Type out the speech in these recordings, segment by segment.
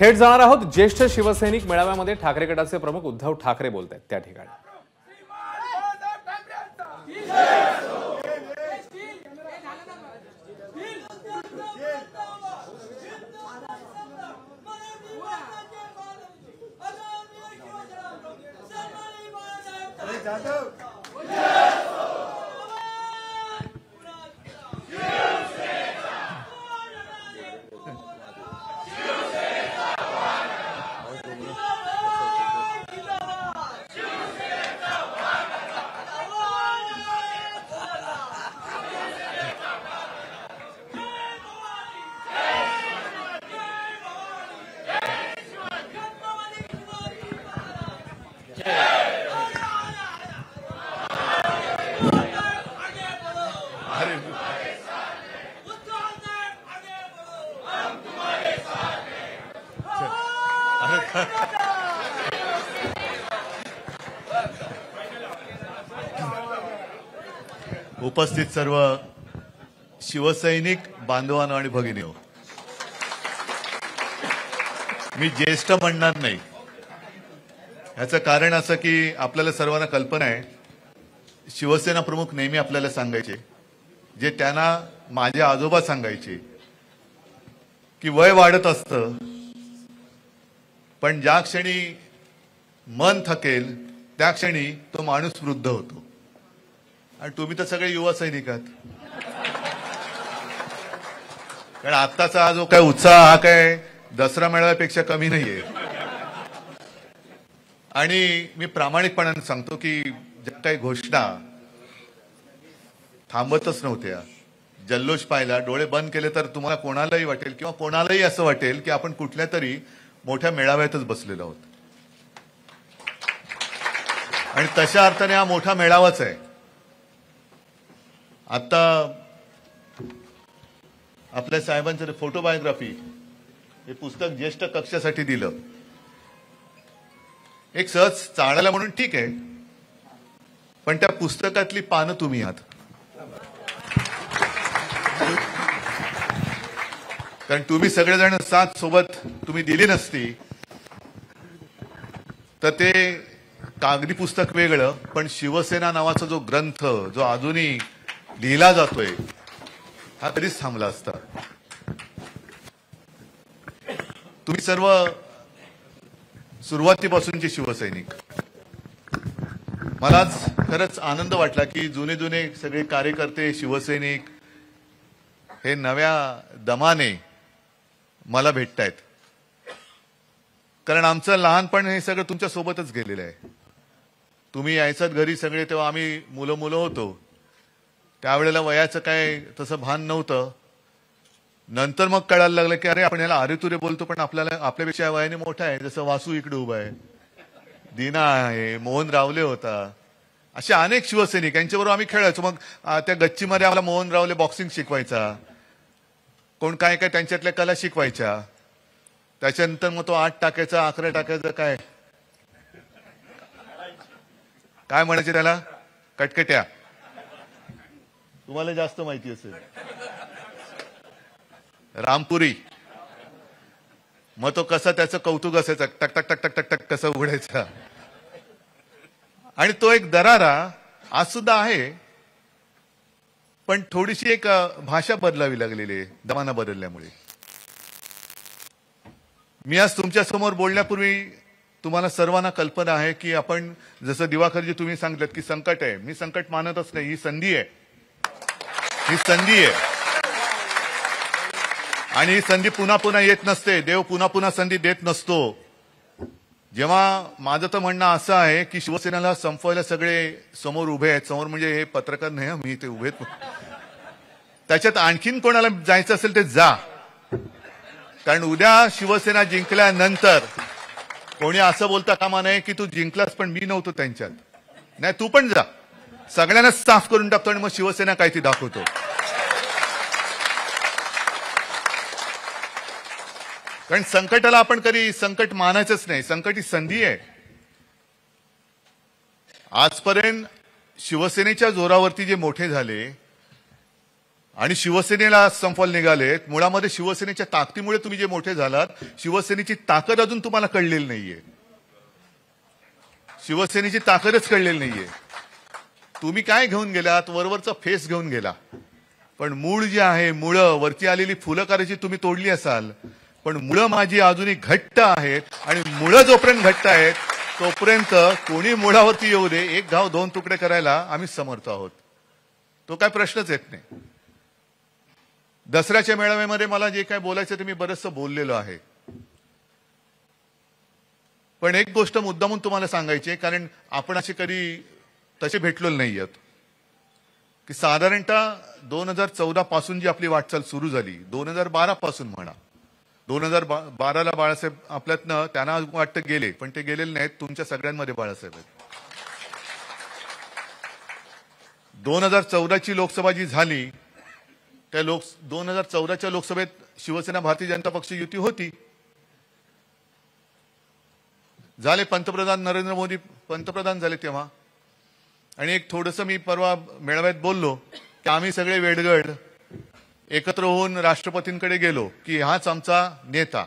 थेट जाणार आहोत ज्येष्ठ शिवसैनिक मेळाव्यामध्ये ठाकरे गटाचे प्रमुख उद्धव ठाकरे बोलत आहेत त्या ठिकाणी उपस्थित सर्व शिवसैनिक बांधवानो आणि भगिनी हो। मी ज्येष्ठ म्हणणार नाही ह्याचं कारण असं की आपल्याला सर्वांना कल्पना आहे शिवसेना प्रमुख नेहमी आपल्याला सांगायचे जे त्यांना माझे आजोबा सांगायचे की वय वाढत असतं पण ज्या क्षणी मन थकेल त्या क्षणी तो माणूस वृद्ध होतो आणि तुम्ही तर सगळे युवा सैनिक आहात कारण आत्ताचा हा जो काय उत्साह हा काय दसरा मेळाव्यापेक्षा कमी नाहीये आणि मी प्रामाणिकपणाने सांगतो की ज्या काही घोषणा थांबतच नव्हत्या जल्लोष पाहिला डोळे बंद केले तर तुम्हाला कोणालाही वाटेल किंवा कोणालाही असं वाटेल की आपण कुठल्या तरी मोठ्या मेळाव्यातच बसलेलो आहोत आणि तशा अर्थाने हा मोठा मेळावाच आहे आता आपल्या साहेबांचं फोटोबायोग्राफी हे पुस्तक ज्येष्ठ कक्षासाठी दिलं एक सहज चाळायला म्हणून ठीक आहे पण त्या पुस्तकातली पानं तुम्ही आहात कारण तुम्ही सगळेजण साथ सोबत तुम्ही दिली नसती तर ते कागदी पुस्तक वेगळं पण शिवसेना नावाचा जो ग्रंथ जो अजूनही लिहिला जातोय हा कधीच थांबला असता तुम्ही सर्व सुरुवातीपासूनचे शिवसैनिक मलाच खरंच आनंद वाटला की जुने जुने सगळे कार्यकर्ते शिवसैनिक हे नव्या दमाने मला भेटतायत कारण आमचं लहानपण हे सगळं तुमच्या सोबतच गेलेलं आहे तुम्ही यायचात घरी सगळे तेव्हा आम्ही मुलं मुलं होतो त्यावेळेला वयाचं काय तसं भान नव्हतं नंतर मग कळायला लागलं की अरे आपण याला तुरे बोलतो पण आपल्याला आपल्यापेक्षा वयाने मोठा आहे जसं वासू इकडे उभा आहे दीना आहे मोहन रावले होता असे अनेक शिवसैनिक यांच्याबरोबर आम्ही खेळायचो मग त्या गच्चीमध्ये आम्हाला मोहन रावले बॉक्सिंग शिकवायचा कोण काय काय त्यांच्यातल्या कला शिकवायच्या त्याच्यानंतर मग तो आठ टाकायचा अकरा टाकायचा काय काय म्हणायचे त्याला कटकट्या तुम्हाला जास्त माहिती असेल रामपुरी मग तो कसा त्याचं कौतुक असायचं टक टक टक टक टक टक कसं उघडायचं आणि तो एक दरारा आज सुद्धा आहे पण थोडीशी एक भाषा बदलावी लागलेली आहे दमाना बदलल्यामुळे मी आज तुमच्या समोर बोलण्यापूर्वी तुम्हाला सर्वांना कल्पना आहे की आपण जसं दिवाकरजी तुम्ही सांगितलं की संकट आहे मी संकट मानतच नाही ही संधी आहे ही संधी आहे आणि ही संधी पुन्हा पुन्हा येत नसते देव पुन्हा पुन्हा संधी देत नसतो जेव्हा माझं तर म्हणणं असं आहे की शिवसेनेला संपवायला सगळे समोर उभे आहेत समोर म्हणजे हे पत्रकार नाही मी ते उभे त्याच्यात आणखीन कोणाला जायचं असेल ते जा कारण उद्या शिवसेना जिंकल्यानंतर कोणी असं बोलता कामा नये की तू जिंकलास पण मी नव्हतो त्यांच्यात नाही तू पण जा सगळ्यांनाच साफ करून टाकतो आणि मग शिवसेना काय ती दाखवतो कारण संकटाला आपण कधी संकट मानायचंच नाही संकट ही संधी आहे आजपर्यंत शिवसेनेच्या जोरावरती जे मोठे झाले आणि शिवसेनेला संफल निघालेत मुळामध्ये शिवसेनेच्या ताकदीमुळे तुम्ही जे मोठे झालात शिवसेनेची ताकद अजून तुम्हाला कळलेली नाहीये शिवसेनेची ताकदच कळलेली नाहीये तुम्ही काय घेऊन गेलात वरवरचा फेस घेऊन गेला पण मूळ जे आहे मुळं वरती आलेली फुलं करायची तुम्ही तोडली असाल पण मुळं माझी अजूनही घट्ट आहेत आणि मुळं जोपर्यंत घट्ट आहेत तोपर्यंत कोणी मुळावरती येऊ दे एक गाव दोन तुकडे करायला आम्ही समर्थ आहोत तो काय प्रश्नच येत नाही दसऱ्याच्या मेळाव्यामध्ये मला जे काय बोलायचं ते मी बरचसं बोललेलो आहे पण एक गोष्ट मुद्दामून तुम्हाला सांगायची कारण आपण अशी कधी तसे भेटलेले नाही आहेत की साधारणतः दोन हजार चौदा पासून जी आपली वाटचाल सुरू झाली दोन हजार बारा पासून म्हणा दोन हजार बाराला बाळासाहेब आपल्यातनं त्यांना वाटतं गेले पण ते गेलेले नाहीत तुमच्या सगळ्यांमध्ये बाळासाहेब आहेत दोन हजार चौदाची लोकसभा जी झाली त्या लोक दोन हजार चौदाच्या लोकसभेत शिवसेना भारतीय जनता पक्ष युती होती झाले पंतप्रधान नरेंद्र मोदी पंतप्रधान झाले तेव्हा आणि एक थोडस मी परवा मेळाव्यात बोललो की आम्ही सगळे वेडगड एकत्र होऊन राष्ट्रपतींकडे गेलो की हाच आमचा नेता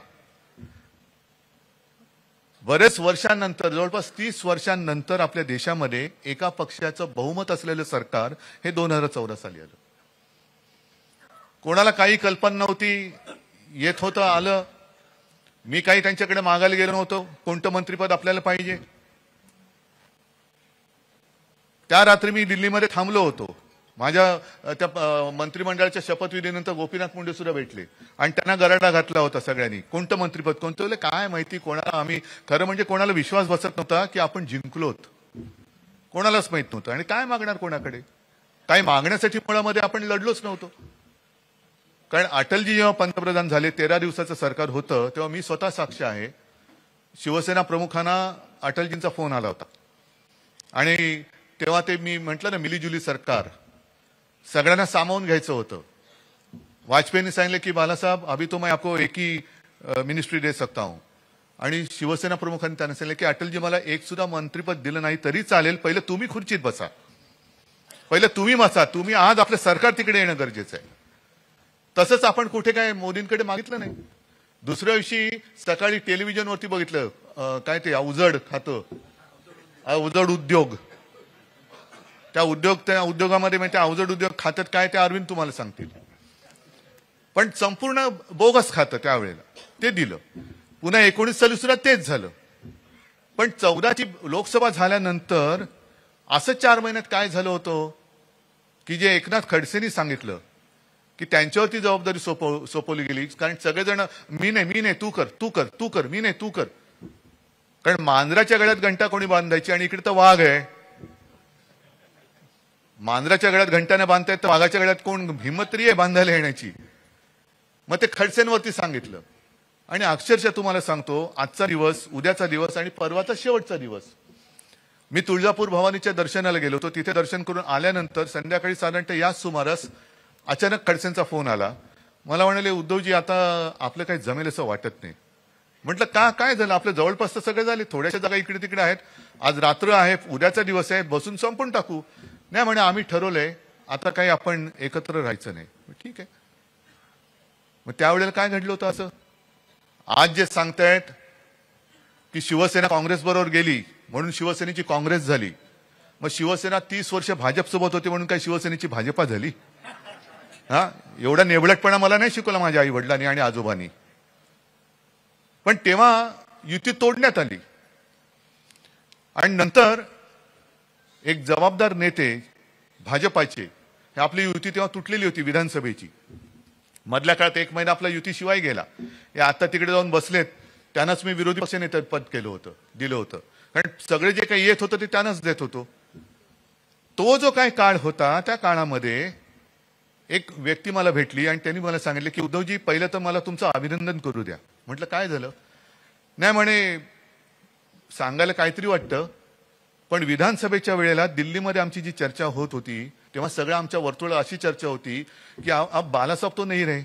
बरेच वर्षांनंतर जवळपास तीस वर्षांनंतर आपल्या देशामध्ये एका पक्षाचं बहुमत असलेलं सरकार हे दोन हजार चौदा साली आलं कोणाला काही कल्पना नव्हती येत होतं आलं मी काही त्यांच्याकडे मागायला गेलो नव्हतो कोणतं मंत्रिपद आपल्याला पाहिजे त्या रात्री मी दिल्लीमध्ये थांबलो होतो माझ्या त्या मंत्रिमंडळाच्या शपथविधीनंतर गोपीनाथ मुंडे सुद्धा भेटले आणि त्यांना गराडा घातला होता सगळ्यांनी कोणतं मंत्रिपद कोणतं काय माहिती कोणाला आम्ही खरं म्हणजे कोणाला विश्वास बसत नव्हता की आपण जिंकलोत कोणालाच माहीत नव्हतं आणि काय मागणार कोणाकडे काय मागण्यासाठी मुळामध्ये आपण लढलोच नव्हतो कारण अटलजी जेव्हा पंतप्रधान झाले तेरा दिवसाचं सरकार होतं तेव्हा मी स्वतः साक्ष आहे शिवसेना प्रमुखांना अटलजींचा फोन आला होता आणि तेव्हा ते मी म्हटलं ना मिलीजुली सरकार सगळ्यांना सामावून घ्यायचं होतं वाजपेयींनी सांगितलं की बालासाहेब अभी तो मैं आपको एकी मिनिस्ट्री दे सकता हूं आणि शिवसेना प्रमुखांनी त्यांना सांगितलं की अटलजी मला एक सुद्धा मंत्रीपद दिलं नाही तरी चालेल पहिलं तुम्ही खुर्चीत बसा पहिलं तुम्ही बसा तुम्ही आज आपलं सरकार तिकडे येणं गरजेचं आहे तसंच आपण कुठे काय मोदींकडे मागितलं नाही दुसऱ्या दिवशी सकाळी टेलिव्हिजनवरती बघितलं काय ते उजड खातं उजड उद्योग त्या उद्योग त्या उद्योगामध्ये म्हणजे अवजड उद्योग खातात काय ते अरविंद तुम्हाला सांगतील पण संपूर्ण बोगस खातं त्यावेळेला ते दिलं पुन्हा एकोणीस साली सुद्धा तेच झालं पण चौदाची लोकसभा झाल्यानंतर असं चार महिन्यात काय झालं होतं की जे एकनाथ खडसेंनी सांगितलं की त्यांच्यावरती जबाबदारी सोपव सोपवली गेली कारण सगळेजण मी नाही मी नाही तू कर तू कर तू कर मी नाही तू कर कारण मांजराच्या गळ्यात घंटा कोणी बांधायची आणि इकडे तर वाघ आहे मांजराच्या गळ्यात घंटाने बांधतायत तर वाघाच्या गळ्यात कोण हिंमत आहे बांधायला येण्याची मग ते खडसेंवरती सांगितलं आणि अक्षरशः तुम्हाला सांगतो आजचा दिवस उद्याचा दिवस आणि परवाचा शेवटचा दिवस मी तुळजापूर भवानीच्या दर्शनाला गेलो होतो तिथे दर्शन करून आल्यानंतर संध्याकाळी साधारणतः याच सुमारास अचानक खडसेंचा फोन आला मला म्हणाले उद्धवजी आता आपलं काही जमेल असं वाटत नाही म्हटलं का काय झालं आपलं जवळपास तर सगळे झाले थोड्याशा जागा इकडे तिकडे आहेत आज रात्र आहे उद्याचा दिवस आहे बसून संपून टाकू नाही म्हणे आम्ही ठरवलंय आता काही आपण एकत्र राहायचं नाही ठीक आहे मग त्यावेळेला काय घडलं होतं असं आज जे सांगतायत की शिवसेना काँग्रेस बरोबर गेली म्हणून शिवसेनेची काँग्रेस झाली मग शिवसेना तीस वर्ष भाजपसोबत होती म्हणून काय शिवसेनेची भाजपा झाली हा एवढा नेबळटपणा मला नाही शिकवला माझ्या आई वडिलांनी आणि आजोबांनी पण तेव्हा युती तोडण्यात आली आणि नंतर एक जबाबदार नेते भाजपाचे हे आपली युती तेव्हा तुटलेली होती विधानसभेची मधल्या काळात एक महिना आपला युतीशिवाय गेला हे आता तिकडे जाऊन बसलेत त्यांनाच मी विरोधी पक्ष पद केलं होतं दिलं होतं कारण सगळे जे काही येत होतं ते त्यांनाच देत होतो तो जो काय काळ होता त्या काळामध्ये एक व्यक्ती मला भेटली आणि त्यांनी मला सांगितले की उद्धवजी पहिलं तर मला तुमचं अभिनंदन करू द्या म्हटलं काय झालं नाही म्हणे सांगायला काहीतरी वाटतं पण विधानसभेच्या वेळेला दिल्लीमध्ये आमची जी चर्चा होत होती तेव्हा सगळ्या आमच्या वर्तुळ अशी चर्चा होती की अब बालासाहेब तो नाही रे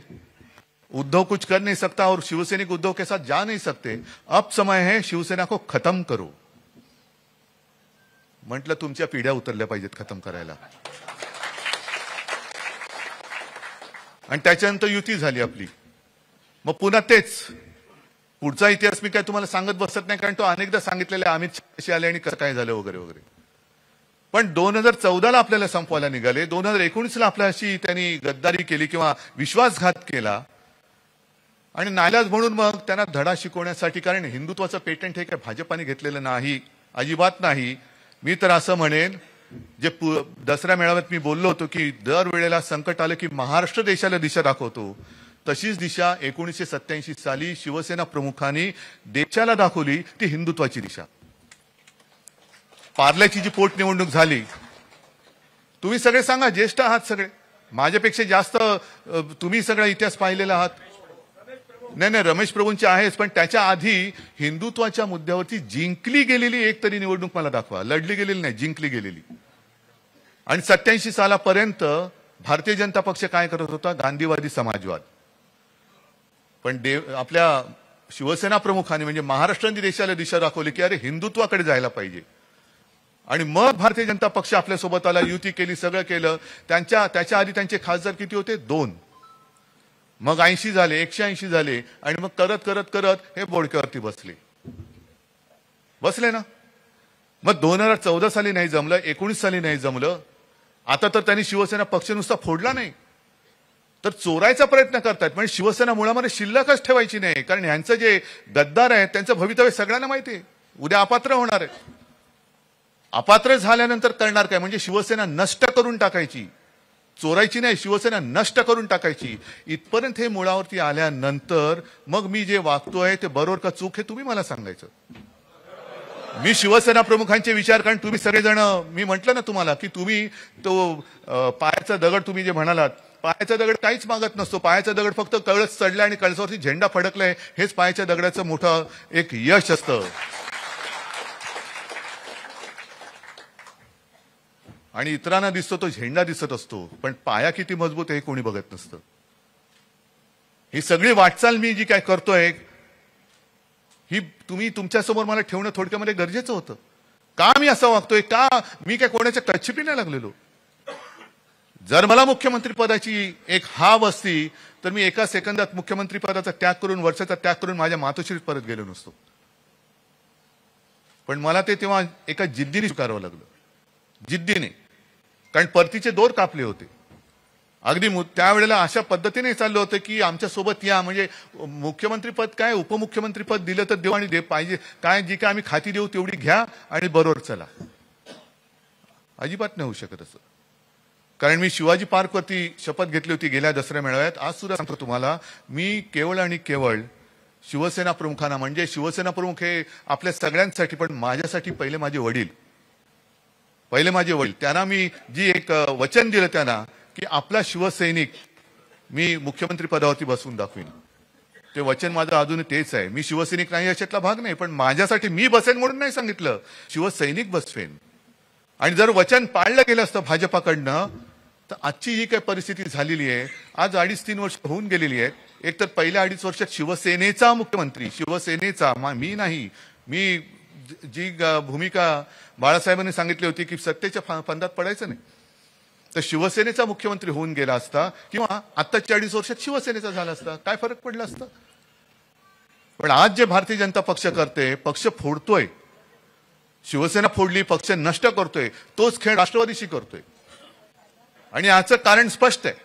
उद्धव कुछ कर नाही सकता और शिवसैनिक उद्धव के साथ जा नाही सकते अब समय है शिवसेना को खतम करो म्हटलं तुमच्या पिढ्या उतरल्या पाहिजेत खतम करायला आणि त्याच्यानंतर युती झाली आपली मग पुन्हा तेच पुढचा इतिहास मी काय तुम्हाला सांगत बसत नाही कारण तो अनेकदा सांगितलेला आहे अमित आले आणि कसं काय झालं वगैरे वगैरे पण दोन हजार चौदाला आपल्याला संपवायला निघाले दोन हजार एकोणीसला आपल्याशी त्यांनी गद्दारी केली किंवा विश्वासघात केला आणि नायलाज म्हणून मग त्यांना धडा शिकवण्यासाठी कारण हिंदुत्वाचं पेटंट हे काय भाजपाने घेतलेलं नाही अजिबात नाही मी तर असं म्हणेन जे दसऱ्या मेळाव्यात मी बोललो होतो की दरवेळेला संकट आलं की महाराष्ट्र देशाला दिशा दाखवतो तशीच दिशा एकोणीसशे सत्याऐंशी साली शिवसेना प्रमुखांनी देशाला दाखवली ती हिंदुत्वाची दिशा पार्ल्याची जी पोटनिवडणूक झाली तुम्ही सगळे सांगा ज्येष्ठ आहात सगळे माझ्यापेक्षा जास्त तुम्ही सगळा इतिहास पाहिलेला आहात नाही नाही रमेश प्रभूंची आहेच पण त्याच्या आधी हिंदुत्वाच्या मुद्द्यावरती जिंकली गेलेली एक तरी निवडणूक मला दाखवा लढली गेलेली नाही जिंकली गेलेली आणि सत्याऐंशी सालापर्यंत भारतीय जनता पक्ष काय करत होता गांधीवादी समाजवाद पण देव आपल्या शिवसेना प्रमुखांनी म्हणजे महाराष्ट्रांनी देशाला दिशा दाखवली की अरे हिंदुत्वाकडे जायला पाहिजे आणि मग भारतीय जनता पक्ष आपल्यासोबत आला युती केली सगळं केलं त्यांच्या त्याच्या आधी त्यांचे खासदार किती होते दोन मग ऐंशी झाले एकशे ऐंशी झाले आणि मग करत करत करत हे बोडक्यावरती बसले बसले ना मग दोन हजार चौदा साली नाही जमलं एकोणीस साली नाही जमलं आता तर त्यांनी शिवसेना पक्ष नुसता फोडला नाही तर चोरायचा प्रयत्न करतात म्हणजे शिवसेना मुळामध्ये शिल्लकच ठेवायची नाही कारण ह्यांचं जे गद्दार आहेत त्यांचं भवितव्य सगळ्यांना माहिती आहे उद्या अपात्र होणार आहे अपात्र झाल्यानंतर करणार काय म्हणजे शिवसेना नष्ट करून टाकायची चोरायची नाही शिवसेना नष्ट करून टाकायची इथपर्यंत हे मुळावरती आल्यानंतर मग मी जे आहे ते बरोबर का चूक हे तुम्ही मला सांगायचं मी शिवसेना प्रमुखांचे विचार कारण तुम्ही सगळेजण मी म्हटलं ना तुम्हाला की तुम्ही तो पायाचा दगड तुम्ही जे म्हणालात पायाचा दगड काहीच मागत नसतो पायाचा दगड फक्त कळस चढलाय आणि कळसावरती झेंडा फडकलाय हेच पायाच्या दगडाचं मोठं एक यश असतं आणि इतरांना दिसतो तो झेंडा दिसत असतो पण पाया किती मजबूत हे कोणी बघत नसतं ही सगळी वाटचाल मी जी काय करतोय ही तुम्ही तुमच्यासमोर मला ठेवणं थोडक्यामध्ये गरजेचं होतं का मी असं वागतोय का मी काय कोणाच्या कच्छिपीला नाही लागलेलो जर मला मुख्यमंत्री पदाची एक हाव असती तर मी एका सेकंदात मुख्यमंत्री पदाचा त्याग करून वर्षाचा त्याग करून माझ्या मातोश्रीत परत गेलो नसतो पण मला ते तेव्हा एका जिद्दीने स्वीकारावं लागलं जिद्दीने कारण परतीचे दोर कापले होते अगदी त्यावेळेला अशा पद्धतीने चाललं होतं की आमच्यासोबत या म्हणजे मुख्यमंत्रीपद काय उपमुख्यमंत्रीपद दिलं तर देऊ आणि दे पाहिजे काय जी काय आम्ही खाती देऊ तेवढी घ्या आणि बरोबर चला अजिबात नाही होऊ शकत असं कारण मी शिवाजी पार्कवरती शपथ घेतली होती गेल्या दसऱ्या मेळाव्यात आज सुद्धा सांगतो तुम्हाला मी केवळ आणि केवळ शिवसेना प्रमुखांना म्हणजे शिवसेना प्रमुख हे आपल्या सगळ्यांसाठी पण माझ्यासाठी पहिले माझे वडील पहिले माझे वडील त्यांना मी जी एक वचन दिलं त्यांना की आपला शिवसैनिक मी मुख्यमंत्री पदावरती बसून दाखवीन ते वचन माझं अजून तेच आहे मी शिवसैनिक नाही याच्यातला भाग नाही पण माझ्यासाठी मी बसेन म्हणून नाही सांगितलं शिवसैनिक बसवेन आणि जर वचन पाळलं गेलं असतं भाजपाकडनं तर आजची जी काही परिस्थिती झालेली आहे आज अडीच तीन वर्ष होऊन गेलेली आहेत एकतर पहिल्या अडीच वर्षात शिवसेनेचा मुख्यमंत्री शिवसेनेचा मी नाही मी जी भूमिका बाळासाहेबांनी सांगितली होती की सत्तेच्या फंदात पडायचं नाही तर शिवसेनेचा मुख्यमंत्री होऊन गेला असता किंवा आत्ताच्या अडीच वर्षात शिवसेनेचा झाला असता काय फरक पडला असता पण आज जे भारतीय जनता पक्ष करते पक्ष फोडतोय शिवसेना फोडली पक्ष नष्ट करतोय तोच खेळ राष्ट्रवादीशी करतोय आणि याचं कारण स्पष्ट आहे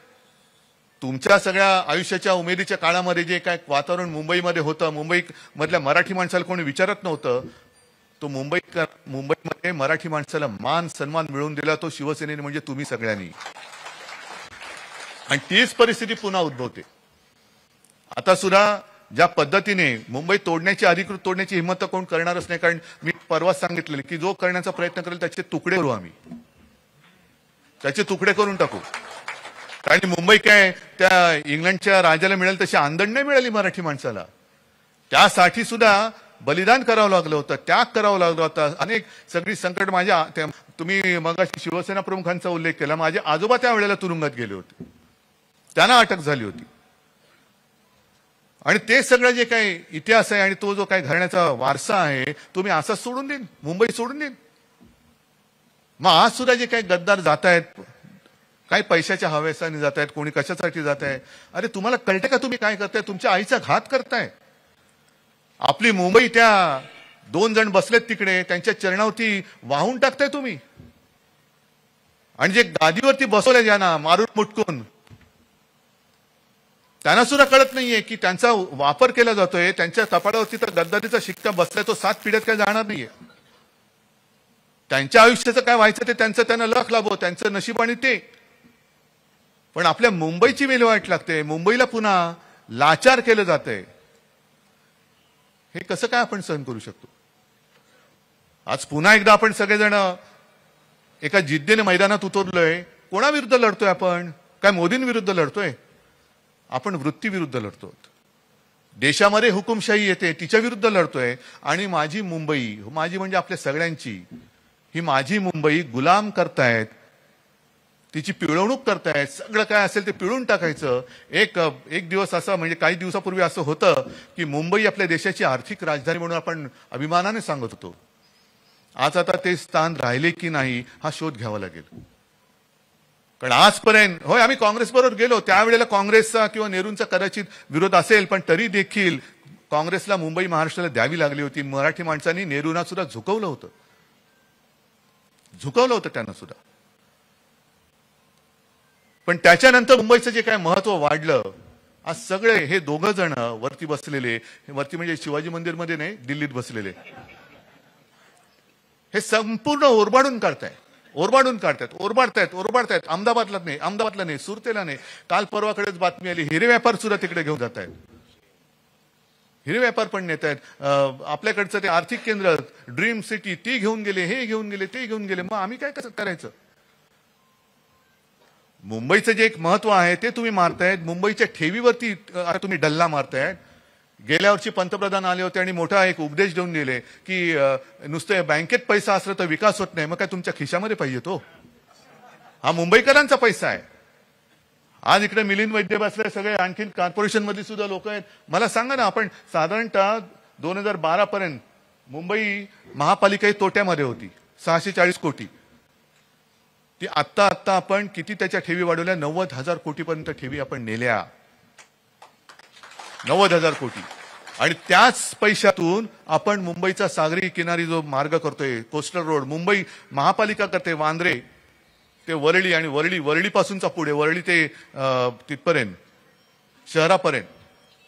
तुमच्या सगळ्या आयुष्याच्या उमेदीच्या काळामध्ये जे काय वातावरण मुंबईमध्ये होतं मुंबई मधल्या मराठी माणसाला कोणी विचारत नव्हतं तो मुंबई मुंबईमध्ये मराठी माणसाला मान सन्मान मिळवून दिला तो शिवसेनेने म्हणजे तुम्ही सगळ्यांनी आणि तीच परिस्थिती पुन्हा उद्भवते आता सुद्धा ज्या पद्धतीने मुंबई तोडण्याची अधिकृत तोडण्याची हिंमत कोण करणारच नाही कारण मी परवाच सांगितले की जो करण्याचा प्रयत्न करेल त्याचे तुकडे करू आम्ही त्याचे तुकडे करून टाकू आणि मुंबई काय त्या इंग्लंडच्या राजाला मिळेल तशी आंदण नाही मिळाली मराठी माणसाला त्यासाठी सुद्धा बलिदान करावं लागलं होतं त्याग करावं लागलं होतं अनेक सगळी संकट माझ्या तुम्ही मग शिवसेना प्रमुखांचा उल्लेख केला माझे आजोबा त्या वेळेला तुरुंगात गेले होते त्यांना अटक झाली होती आणि ते सगळं जे काही इतिहास आहे आणि तो जो काही घराण्याचा वारसा आहे तुम्ही असाच सोडून देईन मुंबई सोडून देईन मग आज सुद्धा जे काही गद्दार जात आहेत काही पैशाच्या हवेसाने जात आहेत कोणी कशासाठी जात आहे अरे तुम्हाला कळते का तुम्ही काय करताय तुमच्या आईचा घात करताय आपली मुंबई त्या दोन जण बसलेत तिकडे त्यांच्या चरणावरती वाहून टाकताय तुम्ही आणि जे गादीवरती बसवले ज्यांना मारून मुटकून त्यांना सुद्धा कळत नाहीये की त्यांचा वापर केला जातोय त्यांच्या तपाडावरती तर गद्दारीचा शिक्का बसलाय तो सात पिढ्यात काय जाणार नाहीये त्यांच्या आयुष्याचं काय व्हायचं ते त्यांचं त्यांना लख लाभो त्यांचं नशीब आणि ते पण आपल्या मुंबईची विल्हेवाट लागते मुंबईला पुन्हा लाचार केलं जातंय हे कसं काय आपण सहन करू शकतो आज पुन्हा एकदा आपण सगळेजण एका जिद्दीने मैदानात उतरलोय कोणाविरुद्ध लढतोय आपण काय मोदींविरुद्ध लढतोय आपण वृत्तीविरुद्ध लढतो देशामध्ये हुकुमशाही येते तिच्या विरुद्ध लढतोय आणि माझी मुंबई माझी म्हणजे आपल्या सगळ्यांची ही माझी मुंबई गुलाम करतायत तिची पिळवणूक करतायत सगळं काय असेल ते पिळून टाकायचं एक एक दिवस असं म्हणजे काही दिवसापूर्वी असं होतं की मुंबई आपल्या देशाची आर्थिक राजधानी म्हणून आपण अभिमानाने सांगत होतो आज आता ते स्थान राहिले की नाही हा शोध घ्यावा लागेल कारण आजपर्यंत होय आम्ही काँग्रेस बरोबर गेलो त्यावेळेला काँग्रेसचा किंवा नेहरूंचा कदाचित विरोध असेल पण तरी देखील काँग्रेसला मुंबई महाराष्ट्राला द्यावी लागली होती मराठी माणसांनी नेहरूंना सुद्धा झुकवलं होतं झुकवलं होतं त्यांना सुद्धा पण त्याच्यानंतर मुंबईचं जे काय महत्व वाढलं आज सगळे हे दोघं जण वरती बसलेले वरती म्हणजे शिवाजी मंदिर मध्ये नाही दिल्लीत बसलेले हे संपूर्ण ओरबाडून काढताय ओरबाडून काढतायत ओरबाडतायत ओरबाडतायत अहमदाबादला नाही अहमदाबादला नाही सुरतेला नाही काल परवाकडेच बातमी आली हिरे व्यापार सुद्धा तिकडे घेऊन जात आहेत हिरे व्यापार पण नेत आहेत आपल्याकडचं ते आर्थिक केंद्र ड्रीम सिटी ती घेऊन गेले हे घेऊन गेले ते घेऊन गेले मग आम्ही काय कसं करायचं मुंबईचं जे एक महत्व आहे ते तुम्ही मारतायत मुंबईच्या ठेवीवरती तुम्ही डल्ला मारतायत गेल्या वर्षी पंतप्रधान आले होते आणि मोठा एक उपदेश देऊन गेले की नुसतं बँकेत पैसा असला तर विकास होत नाही मग काय तुमच्या खिशामध्ये पाहिजे तो हा मुंबईकरांचा पैसा आहे आज इकडे मिलिंद वैद्य बसले सगळे आणखी कॉर्पोरेशन मधली सुद्धा लोक आहेत मला सांगा ना आपण साधारणतः दोन हजार बारा पर्यंत मुंबई महापालिका ही तोट्यामध्ये होती सहाशे चाळीस कोटी ती आत्ता आत्ता आपण किती त्याच्या ठेवी वाढवल्या नव्वद हजार कोटीपर्यंत ठेवी आपण नेल्या नव्वद हजार कोटी आणि त्याच पैशातून आपण मुंबईचा सागरी किनारी जो मार्ग करतोय कोस्टल रोड मुंबई महापालिका करते वांद्रे ते वरळी आणि वरळी वरळीपासूनचा पुढे वरळी ते तिथपर्यंत शहरापर्यंत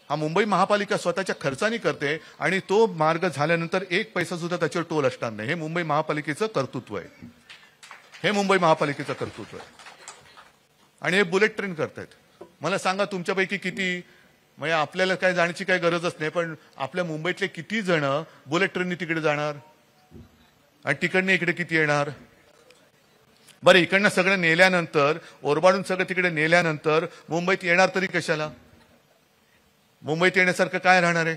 हा मुंबई महापालिका स्वतःच्या खर्चाने करते आणि तो मार्ग झाल्यानंतर एक पैसा सुद्धा त्याच्यावर टोल असणार नाही हे मुंबई महापालिकेचं कर्तृत्व आहे हे मुंबई महापालिकेचं कर्तृत्व आहे आणि हे बुलेट ट्रेन करतायत मला सांगा तुमच्यापैकी किती म्हणजे आपल्याला काय जाण्याची काही गरजच नाही पण आपल्या मुंबईतले किती जण बुलेट ट्रेननी तिकडे जाणार आणि तिकडने इकडे किती येणार बरं इकडनं सगळं नेल्यानंतर ओरबाडून सगळं तिकडे नेल्यानंतर मुंबईत येणार तरी कशाला मुंबईत येण्यासारखं काय राहणार आहे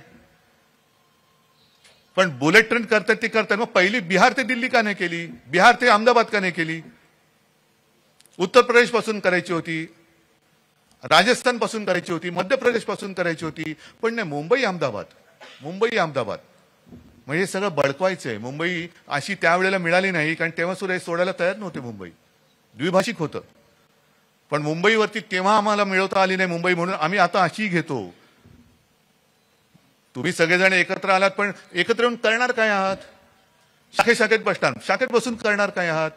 पण बुलेट ट्रेन करतात ते करतात मग पहिली बिहार ते दिल्ली का नाही केली बिहार ते अहमदाबाद का नाही केली उत्तर प्रदेश पासून करायची होती राजस्थान पासून करायची होती मध्य प्रदेशपासून पासून करायची होती पण नाही मुंबई अहमदाबाद मुंबई अहमदाबाद म्हणजे सगळं बळकवायचंय मुंबई अशी त्यावेळेला मिळाली नाही कारण तेव्हा सुद्धा हे सोडायला तयार नव्हते मुंबई द्विभाषिक होतं पण मुंबईवरती तेव्हा आम्हाला मिळवता आली नाही मुंबई म्हणून आम्ही आता अशी घेतो तुम्ही सगळेजण एकत्र आलात पण एकत्र येऊन करणार काय आहात शाखे शाखेत बसणार शाखेत बसून करणार काय आहात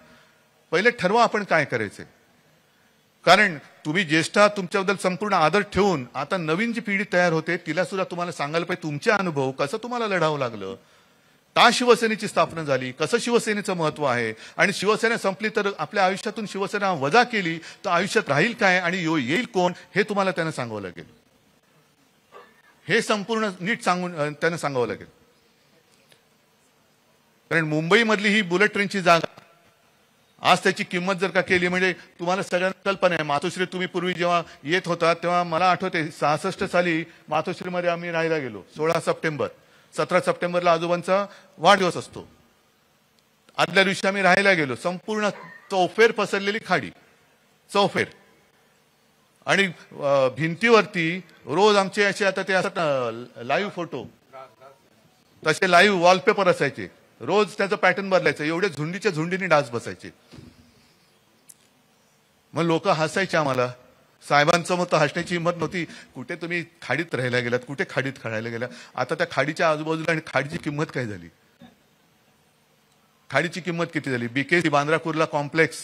पहिले ठरवा आपण काय करायचे कारण तुम्ही ज्येष्ठ तुमच्याबद्दल संपूर्ण आदर ठेवून आता नवीन जी पिढी तयार होते तिला सुद्धा तुम्हाला सांगायला पाहिजे तुमचे अनुभव कसं तुम्हाला लढावं लागलं का शिवसेनेची स्थापना झाली कसं शिवसेनेचं महत्त्व आहे आणि शिवसेना संपली तर आपल्या आयुष्यातून शिवसेना वजा केली तर आयुष्यात राहील काय आणि यो येईल कोण हे तुम्हाला त्यानं सांगावं लागेल हे संपूर्ण नीट सांगून त्यानं सांगावं लागेल कारण मुंबईमधली ही बुलेट ट्रेनची जागा आज त्याची किंमत जर का केली म्हणजे तुम्हाला सगळ्यांना कल्पना आहे मातोश्री तुम्ही पूर्वी जेव्हा येत होता तेव्हा मला आठवते सहासष्ट साली मातोश्रीमध्ये आम्ही राहायला गेलो सोळा सप्टेंबर सतरा सप्टेंबरला आजोबांचा वाढदिवस असतो आदल्या दिवशी आम्ही राहायला गेलो संपूर्ण चौफेर पसरलेली खाडी चौफेर आणि भिंतीवरती रोज आमचे असे आता ते असतात लाईव्ह फोटो तसे लाईव्ह वॉलपेपर असायचे रोज त्याचं पॅटर्न बदलायचं एवढे झुंडीच्या झुंडीने डास बसायचे मग लोक हसायचे आम्हाला साहेबांचं मग हसण्याची हिंमत नव्हती कुठे तुम्ही खाडीत राहायला गेलात कुठे खाडीत खळायला गेला आता त्या खाडीच्या आजूबाजूला आणि खाडीची किंमत काय झाली खाडीची किंमत किती झाली बीकेसी बांद्रा कुर्ला कॉम्प्लेक्स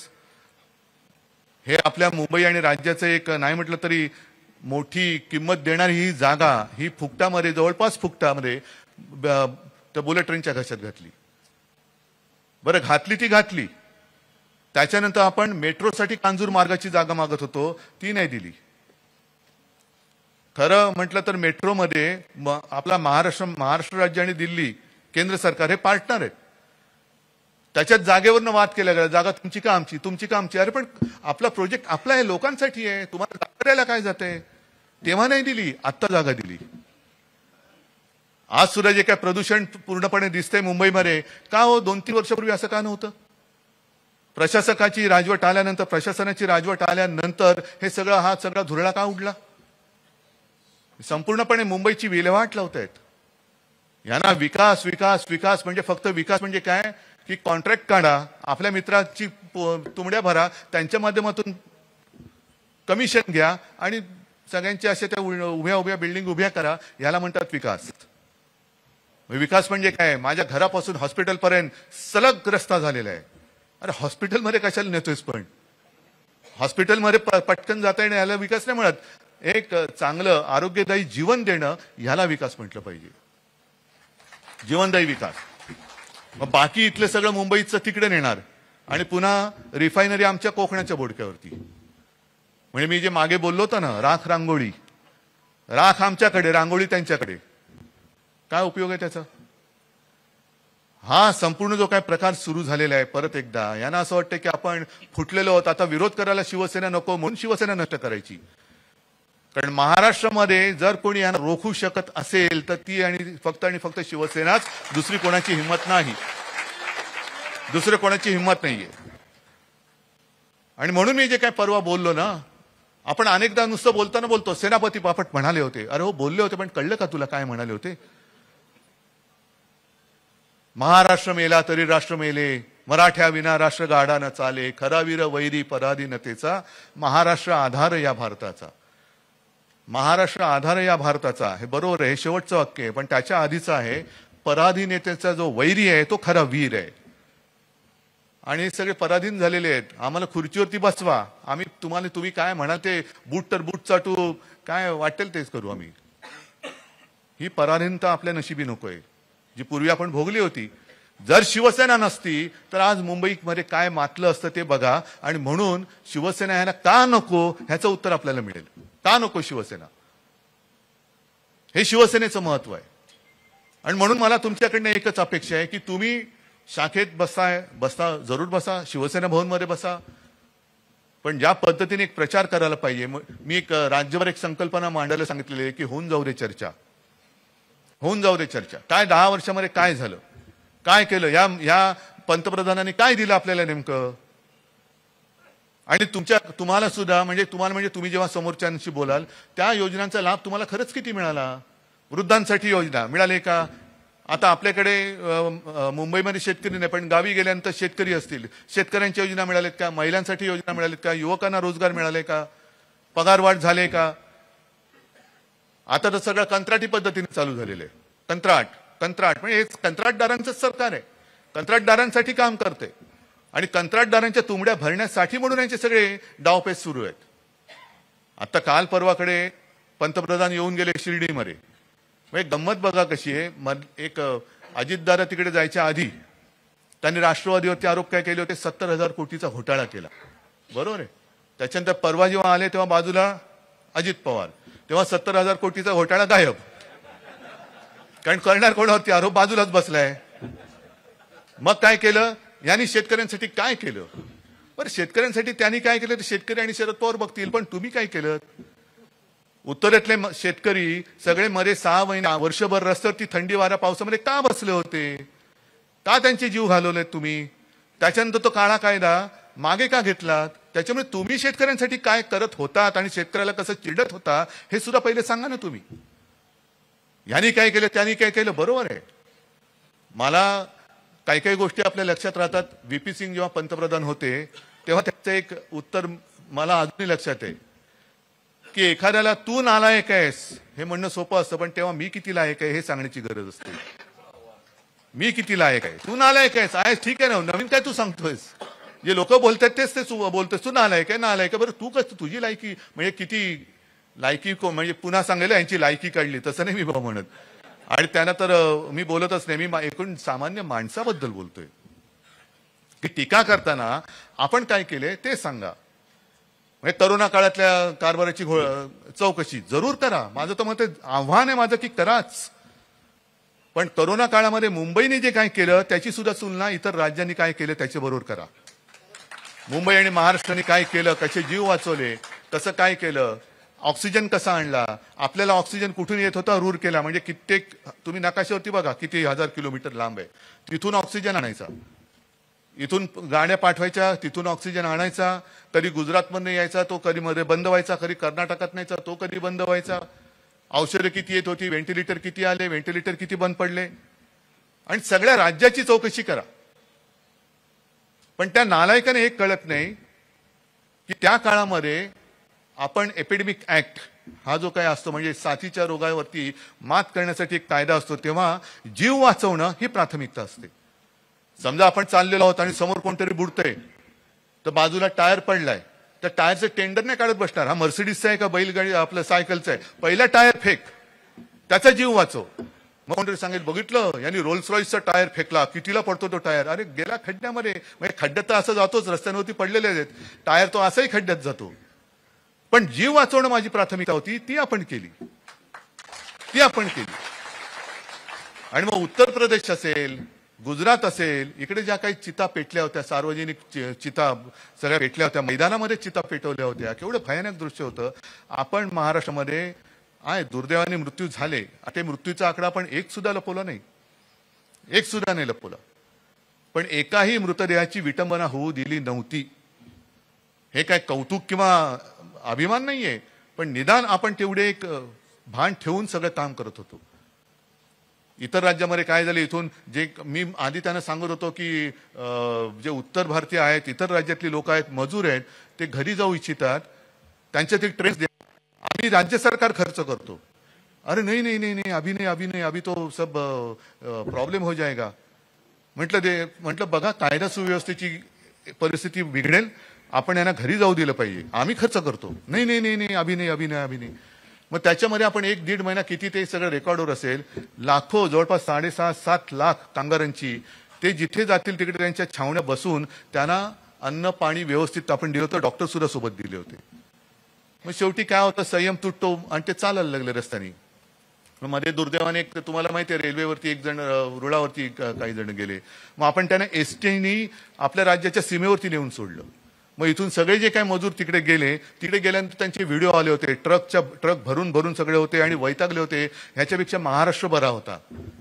हे आपल्या मुंबई आणि राज्याचं एक नाही म्हटलं तरी मोठी किंमत देणारी ही जागा ही फुकटामध्ये जवळपास फुकटामध्ये त्या बुलेट ट्रेनच्या घशात घातली बरं घातली ती घातली त्याच्यानंतर आपण मेट्रोसाठी कांजूर मार्गाची जागा मागत होतो ती नाही दिली खरं म्हटलं तर मेट्रोमध्ये आपला महाराष्ट्र महाराष्ट्र राज्य आणि दिल्ली केंद्र सरकार हे पार्टनर आहेत त्याच्यात जागेवरनं वाद केला गेला जागा तुमची का आमची तुमची का आमची अरे पण आपला प्रोजेक्ट आपला आहे लोकांसाठी आहे तुम्हाला जागा काय जाते तेव्हा नाही दिली आत्ता जागा दिली आज सुद्धा जे काय प्रदूषण पूर्णपणे दिसतंय मुंबईमध्ये का हो दोन तीन वर्षापूर्वी असं का नव्हतं प्रशासकाची राजवट आल्यानंतर प्रशासनाची राजवट आल्यानंतर हे सगळं हा सगळा धुरळा का उडला संपूर्णपणे मुंबईची विल्हेवाट लावतायत यांना विकास विकास विकास म्हणजे फक्त विकास म्हणजे काय की कॉन्ट्रॅक्ट काढा आपल्या मित्राची तुमड्या भरा त्यांच्या माध्यमातून कमिशन घ्या आणि सगळ्यांच्या अशा त्या उभ्या उभ्या बिल्डिंग उभ्या करा याला म्हणतात विकास विकास म्हणजे काय माझ्या घरापासून हॉस्पिटलपर्यंत सलग रस्ता झालेला आहे अरे हॉस्पिटलमध्ये कशाला नेतोयस पण हॉस्पिटलमध्ये पटकन जाता येणं याला विकास नाही म्हणत एक चांगलं आरोग्यदायी जीवन देणं ह्याला विकास म्हटलं पाहिजे जीवनदायी विकास मग बाकी इथलं सगळं मुंबईचं तिकडे नेणार आणि पुन्हा रिफायनरी आमच्या कोकणाच्या बोडक्यावरती म्हणजे मी जे मागे बोललो होतो ना राख रांगोळी राख आमच्याकडे रांगोळी त्यांच्याकडे काय उपयोग आहे त्याचा हा संपूर्ण जो काय प्रकार सुरू झालेला आहे परत एकदा यांना असं वाटतं की आपण फुटलेलो आहोत आता विरोध करायला शिवसेना नको म्हणून शिवसेना नष्ट करायची कारण महाराष्ट्रामध्ये जर कोणी यांना रोखू शकत असेल तर ती आणि फक्त आणि फक्त शिवसेनाच दुसरी कोणाची हिंमत नाही दुसरं कोणाची हिंमत नाहीये आणि म्हणून मी जे काय परवा बोललो ना आपण अनेकदा नुसतं बोलताना बोलतो सेनापती बापट म्हणाले होते अरे हो बोलले होते पण कळलं का तुला काय म्हणाले होते महाराष्ट्र मेला तरी राष्ट्र मेले विना राष्ट्र गाडा न चाले खरावीर वैरी पराधीनतेचा महाराष्ट्र आधार या भारताचा महाराष्ट्र आधार या भारताचा हे बरोबर आहे शेवटचं वाक्य आहे पण त्याच्या आधीचा आहे पराधीनतेचा जो वैरी आहे तो खरा वीर आहे आणि सगळे पराधीन झालेले आहेत आम्हाला खुर्चीवरती बसवा आम्ही तुम्हाला तुम्ही काय म्हणाल ते बूट तर बूट चाटू काय वाटेल तेच करू आम्ही ही पराधीनता आपल्या नशिबी नकोय जी पूर्वी आपण भोगली होती जर शिवसेना नसती तर आज मुंबईमध्ये काय मातलं असतं ते बघा आणि म्हणून शिवसेना ह्याला का नको ह्याचं उत्तर आपल्याला मिळेल का नको शिवसेना हे शिवसेनेचं महत्व आहे आणि म्हणून मला तुमच्याकडनं एकच अपेक्षा आहे की तुम्ही शाखेत बसताय बसता जरूर बसा शिवसेना भवनमध्ये बसा पण ज्या पद्धतीने एक प्रचार करायला पाहिजे मी एक राज्यभर एक संकल्पना मांडायला सांगितलेली आहे की होऊन जाऊ रे चर्चा होऊन जाऊ दे चर्चा काय दहा वर्षामध्ये काय झालं काय केलं या या पंतप्रधानांनी काय दिलं आपल्याला नेमकं आणि तुमच्या तुम्हाला सुद्धा म्हणजे तुम्हाला म्हणजे तुम्ही जेव्हा समोरच्यांशी बोलाल त्या योजनांचा लाभ तुम्हाला खरंच किती मिळाला वृद्धांसाठी योजना मिळाली का आता आपल्याकडे मुंबईमध्ये शेतकरी नाही पण गावी गेल्यानंतर शेतकरी असतील शेतकऱ्यांच्या योजना मिळाल्यात का महिलांसाठी योजना मिळाल्यात का युवकांना रोजगार मिळाले का पगारवाढ झाले का आता तर सगळं कंत्राटी पद्धतीने चालू झालेलं आहे कंत्राट कंत्राट म्हणजे हे कंत्राटदारांचं सरकार आहे कंत्राटदारांसाठी काम करते आणि कंत्राटदारांच्या तुंबड्या भरण्यासाठी म्हणून यांचे सगळे डावपेच सुरू आहेत आता काल परवाकडे पंतप्रधान येऊन गेले शिर्डीमध्ये म्हणजे गंमत बघा कशी आहे एक अजितदारा तिकडे जायच्या आधी त्यांनी राष्ट्रवादीवरती आरोप काय केले होते सत्तर हजार कोटीचा घोटाळा केला बरोबर आहे त्याच्यानंतर परवा जेव्हा आले तेव्हा बाजूला अजित पवार तेव्हा सत्तर हजार कोटीचा घोटाळा गायब कारण करणार कोण होती आरोप बाजूलाच बसलाय मग काय केलं यांनी शेतकऱ्यांसाठी काय केलं बरं शेतकऱ्यांसाठी त्यांनी काय केलं तर शेतकरी आणि शरद पवार बघतील पण तुम्ही काय केलं उत्तरेतले शेतकरी सगळे मरे सहा महिने वर्षभर रस्त्यावर ती थंडी वारा पावसामध्ये का बसले होते का त्यांचे जीव घालवले तुम्ही त्याच्यानंतर तो काळा कायदा मागे का घेतलात त्याच्यामुळे तुम्ही शेतकऱ्यांसाठी काय करत होतात आणि शेतकऱ्याला कसं चिडत होता हे सुद्धा पहिले सांगा ना तुम्ही यांनी काय केलं त्यांनी काय केलं बरोबर आहे मला काही काही गोष्टी आपल्या लक्षात राहतात व्ही पी सिंग जेव्हा पंतप्रधान होते तेव्हा त्याचं एक उत्तर मला अजूनही लक्षात आहे की एखाद्याला तू नालायक आहेस हे म्हणणं सोपं असतं पण तेव्हा मी किती लायक आहे हे सांगण्याची गरज असते मी किती लायक आहे तू नालायक आहेस आहेस ठीक आहे ना नवीन काय तू सांगतोयस जे लोक बोलतात तेच ते बोलतात तू नालायक आहे नालायक आहे बरं तू कस तुझी लायकी म्हणजे किती लायकी को म्हणजे पुन्हा सांगितलं यांची लायकी काढली तसं नाही मी बाबा म्हणत आणि त्यांना तर मी बोलतच नाही मी एकूण सामान्य माणसाबद्दल बोलतोय की टीका करताना आपण काय केले ते सांगा म्हणजे तरुणा काळातल्या कारभाराची चौकशी जरूर करा माझं तर ते आव्हान आहे माझं की कराच पण करोना काळामध्ये मुंबईने जे काय केलं त्याची सुद्धा तुलना इतर राज्यांनी काय केलं त्याच्याबरोबर करा मुंबई आणि महाराष्ट्राने काय केलं कसे जीव वाचवले कसं काय केलं ऑक्सिजन कसा आणला आपल्याला ऑक्सिजन कुठून येत होता रूर केला म्हणजे कित्येक तुम्ही नकाशावरती बघा किती हजार किलोमीटर लांब आहे तिथून ऑक्सिजन आणायचा इथून गाड्या पाठवायच्या तिथून ऑक्सिजन आणायचा कधी गुजरातमधून यायचा तो कधी मध्ये बंद व्हायचा कधी कर्नाटकात न्यायचा तो कधी बंद व्हायचा औषधं किती येत होती व्हेंटिलेटर किती आले व्हेंटिलेटर किती बंद पडले आणि सगळ्या राज्याची चौकशी करा पण त्या नालायकाने एक कळत नाही की त्या काळामध्ये आपण एपिडेमिक ऍक्ट हा जो काय असतो म्हणजे साथीच्या रोगावरती मात करण्यासाठी एक कायदा असतो तेव्हा जीव वाचवणं ही प्राथमिकता असते समजा आपण चाललेलो आहोत आणि समोर कोणतरी बुडतंय तर बाजूला टायर पडलाय तर टायरचं टेंडर नाही काढत बसणार हा मर्सिडीजचा आहे का बैलगाडी आपलं सायकलचा आहे पहिला टायर फेक त्याचा जीव वाचव मग कोणतरी सांगेल बघितलं यांनी रोल्स रॉईसचा टायर फेकला कितीला पडतो तो टायर अरे गेला खड्ड्यामध्ये म्हणजे खड्ड्यात तर असं जातोच रस्त्यांवरती पडलेले आहेत टायर तो असंही खड्ड्यात जातो पण जीव वाचवणं माझी प्राथमिकता होती ती आपण केली ती आपण केली आणि मग उत्तर प्रदेश असेल गुजरात असेल इकडे ज्या काही चिता पेटल्या होत्या सार्वजनिक चिता सगळ्या पेटल्या होत्या मैदानामध्ये चिता पेटवल्या होत्या केवढं भयानक दृश्य होतं आपण महाराष्ट्रामध्ये आय दुर्दैवाने मृत्यू झाले ते मृत्यूचा आकडा पण एक सुद्धा लपवला नाही एक सुद्धा नाही लपवला पण एकाही मृतदेहाची विटंबना होऊ दिली नव्हती हे काय कौतुक किंवा अभिमान नाहीये पण निदान आपण तेवढे एक भान ठेवून सगळं काम करत होतो इतर राज्यामध्ये काय झालं इथून जे मी आधी त्यांना सांगत होतो की जे उत्तर भारतीय आहेत इतर राज्यातली लोक आहेत मजूर आहेत ते घरी जाऊ इच्छितात त्यांच्यातील ट्रेस ट्रेन्स आम्ही राज्य सरकार खर्च करतो अरे नाही नाही नाही अभी नाही अभी नाही अभी तो सब प्रॉब्लेम हो जाएगा म्हटलं ते म्हटलं बघा कायदा सुव्यवस्थेची परिस्थिती बिघडेल आपण यांना घरी जाऊ दिलं पाहिजे आम्ही खर्च करतो नाही नाही नाही नाही अभिनय अभिनय अभिनय मग त्याच्यामध्ये आपण एक दीड महिना किती ते सगळं रेकॉर्डवर असेल लाखो जवळपास साडेसहा सात लाख कामगारांची ते जिथे जातील तिकडे त्यांच्या छावण्या बसून त्यांना अन्न पाणी व्यवस्थित आपण दिलं होतं डॉक्टर सुद्धा सोबत दिले होते मग शेवटी काय होतं संयम तुटतो आणि ते चालायला लागले रस्त्याने मध्ये दुर्दैवाने एक तुम्हाला माहिती आहे रेल्वेवरती एक जण रुळावरती काही जण गेले मग आपण त्यांना एस टीनी आपल्या राज्याच्या सीमेवरती नेऊन सोडलं मग इथून सगळे जे काही मजूर तिकडे गेले तिकडे गेल्यानंतर त्यांचे व्हिडिओ आले होते ट्रकच्या ट्रक भरून भरून सगळे होते आणि वैतागले होते ह्याच्यापेक्षा महाराष्ट्र बरा होता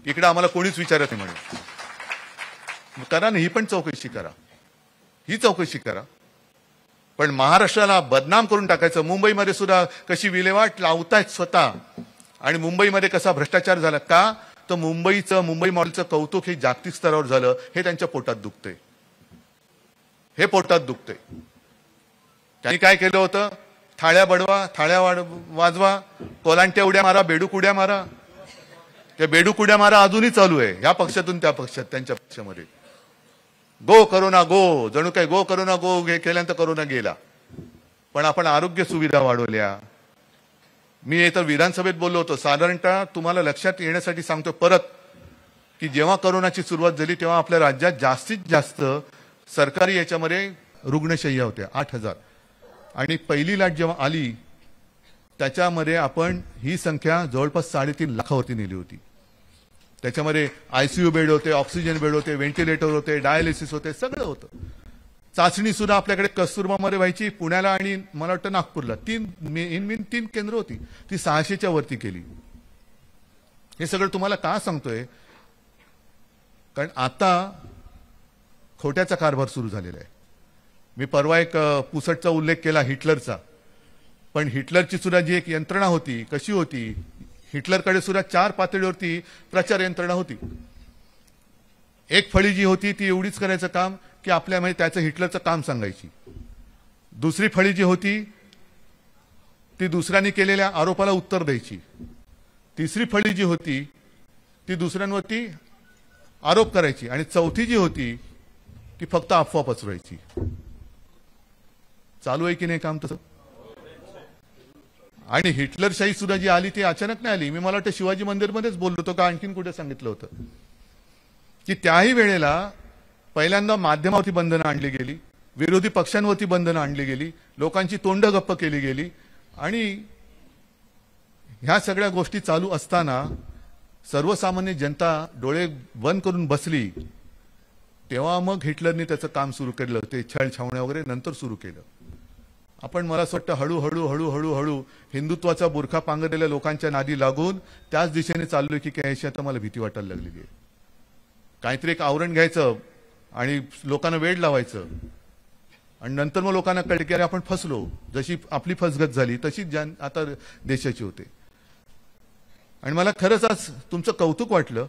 इकडे आम्हाला कोणीच विचारत नाही म्हणून करा ना ही पण चौकशी करा ही चौकशी करा पण महाराष्ट्राला बदनाम करून टाकायचं मुंबईमध्ये सुद्धा कशी विल्हेवाट लावतायत स्वतः आणि मुंबईमध्ये कसा भ्रष्टाचार झाला का तर मुंबईचं मुंबई मॉडेलचं कौतुक हे जागतिक स्तरावर झालं हे त्यांच्या पोटात दुखते हे पोटात दुखते त्यांनी काय केलं होतं थाळ्या बडवा थाळ्या वाजवा कोलांट्या उड्या मारा बेडूक उड्या मारा त्या बेडूक उड्या मारा अजूनही चालू आहे ह्या पक्षातून त्या पक्षात त्यांच्या पक्षामध्ये गो करोना गो जणू काही गो करोना गो केल्यानंतर करोना गेला पण आपण आरोग्य सुविधा वाढवल्या मी इतर विधानसभेत बोललो होतो साधारणतः तुम्हाला लक्षात येण्यासाठी सांगतो परत की जेव्हा करोनाची सुरुवात झाली तेव्हा आपल्या राज्यात जास्तीत जास्त सरकारी याच्यामध्ये रुग्णशय्या होत्या आठ हजार आणि पहिली लाट जेव्हा आली त्याच्यामध्ये आपण ही संख्या जवळपास साडेतीन लाखावरती नेली होती त्याच्यामध्ये आयसीयू बेड होते ऑक्सिजन बेड होते व्हेंटिलेटर होते डायलिसिस होते सगळं होतं चाचणी सुद्धा आपल्याकडे कस्तुरबामध्ये व्हायची पुण्याला आणि मला वाटतं नागपूरला तीन इन मिन तीन केंद्र होती ती सहाशेच्या वरती केली हे सगळं तुम्हाला का सांगतोय कारण आता खोट्याचा कारभार सुरू झालेला आहे मी परवा एक पुसटचा उल्लेख केला हिटलरचा पण हिटलरची सुद्धा जी एक यंत्रणा होती कशी होती हिटलरकडे सुद्धा चार पातळीवरती प्रचार यंत्रणा होती एक फळी जी होती ती एवढीच करायचं काम की आपल्यामध्ये त्याचं हिटलरचं काम सांगायची दुसरी फळी जी होती ती दुसऱ्यांनी केलेल्या आरोपाला उत्तर द्यायची तिसरी फळी जी होती ती दुसऱ्यांवरती आरोप करायची आणि चौथी जी होती ती फक्त अफवा पसरवायची चालू आहे की नाही काम तसं आणि हिटलरशाही सुद्धा जी आली ती अचानक नाही आली मी मला वाटतं शिवाजी मंदिरमध्येच बोललो होतो का आणखीन कुठे सांगितलं होतं की त्याही वेळेला पहिल्यांदा माध्यमावरती बंधनं आणली गेली विरोधी पक्षांवरती बंधनं आणली गेली लोकांची तोंड गप्प केली गेली आणि ह्या सगळ्या गोष्टी चालू असताना सर्वसामान्य जनता डोळे बंद करून बसली तेव्हा मग हिटलरने त्याचं काम सुरू केलं ते छळछावण्या वगैरे नंतर सुरू केलं आपण मला असं वाटतं हळूहळू हळूहळू हळू हिंदुत्वाचा बुरखा पांघरलेल्या लोकांच्या नादी लागून त्याच दिशेने चाललोय की काय अशी आता मला भीती वाटायला लागलेली आहे काहीतरी एक आवरण घ्यायचं आणि लोकांना वेळ लावायचं आणि नंतर मग लोकांना कळलं की अरे आपण फसलो जशी आपली फसगत झाली तशीच ज्या आता देशाची होते आणि मला खरंच आज तुमचं कौतुक वाटलं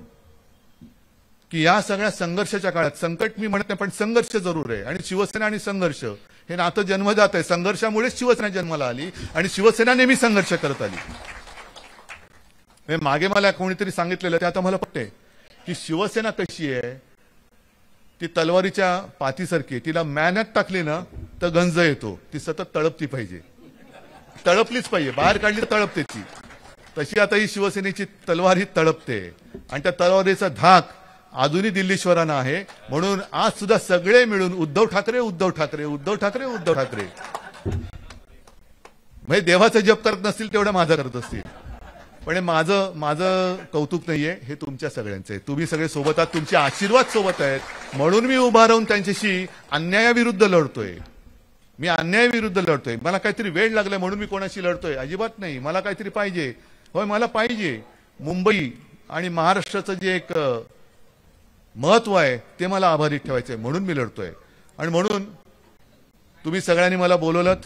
की या सगळ्या संघर्षाच्या काळात संकट मी म्हणत नाही पण संघर्ष जरूर आहे आणि शिवसेना आणि संघर्ष हे नातं जन्मजात आहे संघर्षामुळेच शिवसेना जन्माला आली आणि शिवसेना नेहमी संघर्ष करत आली मागे मला कोणीतरी सांगितलेलं ते आता मला पटते की शिवसेना कशी आहे ती तलवारीच्या पातीसारखी तिला मॅन्यात टाकली ना तर गंज येतो ती सतत तळपती पाहिजे तळपलीच पाहिजे बाहेर काढली तळपतेची तशी आता ही शिवसेनेची तलवार ही तळपते आणि त्या तलवारीचा धाक अजूनही दिल्लीश्वरांना आहे म्हणून आज सुद्धा सगळे मिळून उद्धव ठाकरे उद्धव ठाकरे उद्धव ठाकरे उद्धव ठाकरे म्हणजे देवाचं जप करत नसतील तेवढं माझं करत असतील पण माझं माझं कौतुक नाहीये हे तुमच्या सगळ्यांचं आहे तुम्ही सगळे सोबत आहात तुमचे आशीर्वाद सोबत आहेत म्हणून मी उभा राहून त्यांच्याशी अन्यायाविरुद्ध लढतोय मी अन्यायाविरुद्ध लढतोय मला काहीतरी वेळ लागलाय म्हणून मी कोणाशी लढतोय अजिबात नाही मला काहीतरी पाहिजे होय मला पाहिजे मुंबई आणि महाराष्ट्राचं जे एक महत्व आहे ते मला आभारी ठेवायचं आहे म्हणून मी लढतोय आणि म्हणून तुम्ही सगळ्यांनी मला बोलवलत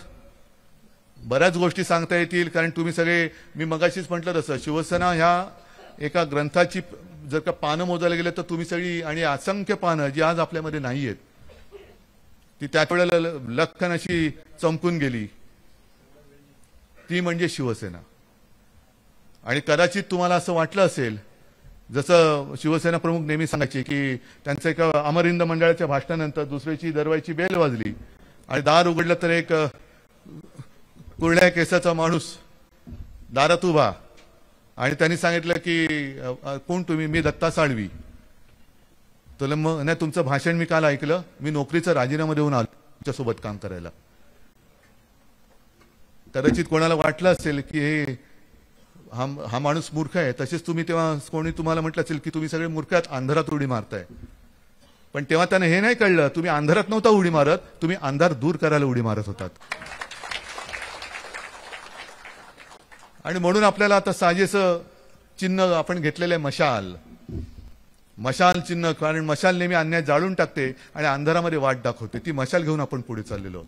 बऱ्याच गोष्टी सांगता येतील कारण तुम्ही सगळे मी मगाशीच म्हटलं तसं शिवसेना ह्या एका ग्रंथाची जर का पानं मोजायला गेलं तर तुम्ही सगळी आणि असंख्य पानं जी आज आपल्यामध्ये नाही आहेत ती त्याच वेळेला लखन अशी चमकून गेली ती म्हणजे शिवसेना आणि कदाचित तुम्हाला असं वाटलं असेल जसं शिवसेना प्रमुख नेहमी सांगायचे की त्यांचं एका अमरिंद मंडळाच्या भाषणानंतर दुसऱ्याची दरवाईची बेल वाजली आणि दार उघडलं तर एक कुरड्या केसाचा माणूस दारात उभा आणि त्यांनी सांगितलं की कोण तुम्ही मी दत्ता साळवी तुला मग नाही तुमचं भाषण मी काल ऐकलं मी नोकरीचं राजीनामा देऊन आलो तुमच्यासोबत काम करायला कदाचित कोणाला वाटलं असेल की हे हा हा माणूस मूर्ख आहे तसेच तुम्ही तेव्हा कोणी तुम्हाला म्हटलं असेल की तुम्ही सगळे मूर्खात अंधारात उडी मारताय पण तेव्हा त्यानं हे नाही कळलं तुम्ही अंधारात नव्हता उडी मारत तुम्ही अंधार दूर करायला उडी मारत होतात आणि म्हणून आपल्याला आता साजेस चिन्ह आपण घेतलेलं आहे मशाल मशाल चिन्ह कारण मशाल नेहमी अन्याय जाळून टाकते आणि अंधारामध्ये वाट दाखवते ती मशाल घेऊन आपण पुढे चाललेलो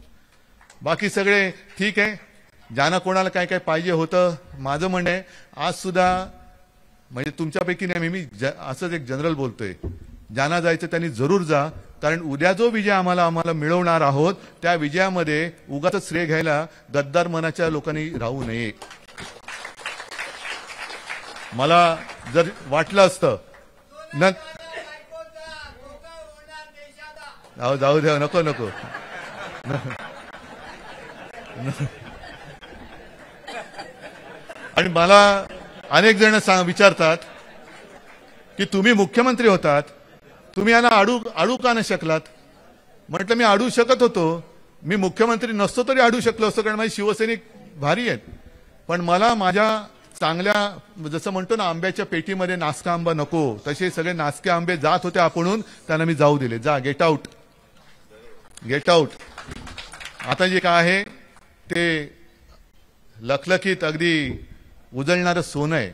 बाकी सगळे ठीक आहे ज्यांना कोणाला काय काय पाहिजे होतं माझं म्हणणं आहे आज सुद्धा म्हणजे तुमच्यापैकी नाही मी असंच एक जनरल बोलतोय ज्यांना जायचं त्यांनी जरूर जा कारण उद्या जो विजय आम्हाला आम्हाला मिळवणार आहोत त्या विजयामध्ये उगाच श्रेय घ्यायला गद्दार मनाच्या लोकांनी राहू नये मला जर वाटलं असतं न जाऊ जाऊ द्या नको नको आणि मला अनेक जण विचारतात की तुम्ही मुख्यमंत्री होतात तुम्ही यांना अडू आडू का नाही शकलात म्हटलं मी अडू शकत होतो मी मुख्यमंत्री नसतो तरी अडू शकलो असतो कारण माझे शिवसैनिक भारी आहेत पण मला माझ्या चांगल्या जसं म्हणतो ना आंब्याच्या पेटीमध्ये नासका आंबा नको तसे सगळे नासके आंबे जात होते आपणून त्यांना मी जाऊ दिले जा गेट आऊट गेट आऊट आता जे काय आहे ते लखलखीत अगदी उजळणारं सोनं आहे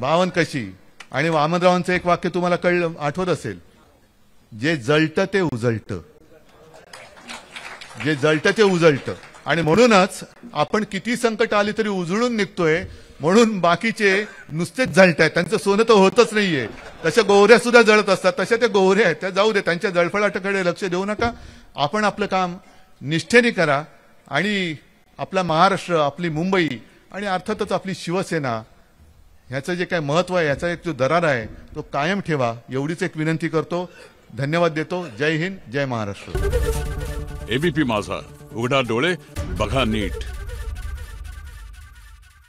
बावन कशी आणि वामनरावांचं एक वाक्य तुम्हाला कळलं आठवत असेल जे जळतं ते उजळतं जे जळतं ते उजळतं आणि म्हणूनच आपण किती संकट आली तरी उजळून निघतोय म्हणून बाकीचे नुसतेच जळत आहेत त्यांचं सोनं तर होतच नाहीये तशा गोवऱ्या सुद्धा जळत असतात तशा त्या गोवऱ्या आहेत त्या जाऊ दे त्यांच्या जळफळाटाकडे लक्ष देऊ नका आपण आपलं काम निष्ठेने करा आणि आपला महाराष्ट्र आपली मुंबई आणि अर्थातच आपली शिवसेना ह्याचं जे काय महत्व आहे ह्याचा एक जो दरार आहे तो कायम ठेवा एवढीच एक विनंती करतो धन्यवाद देतो जय हिंद जय महाराष्ट्र एबीपी माझा उघडा डोळे बघा नीट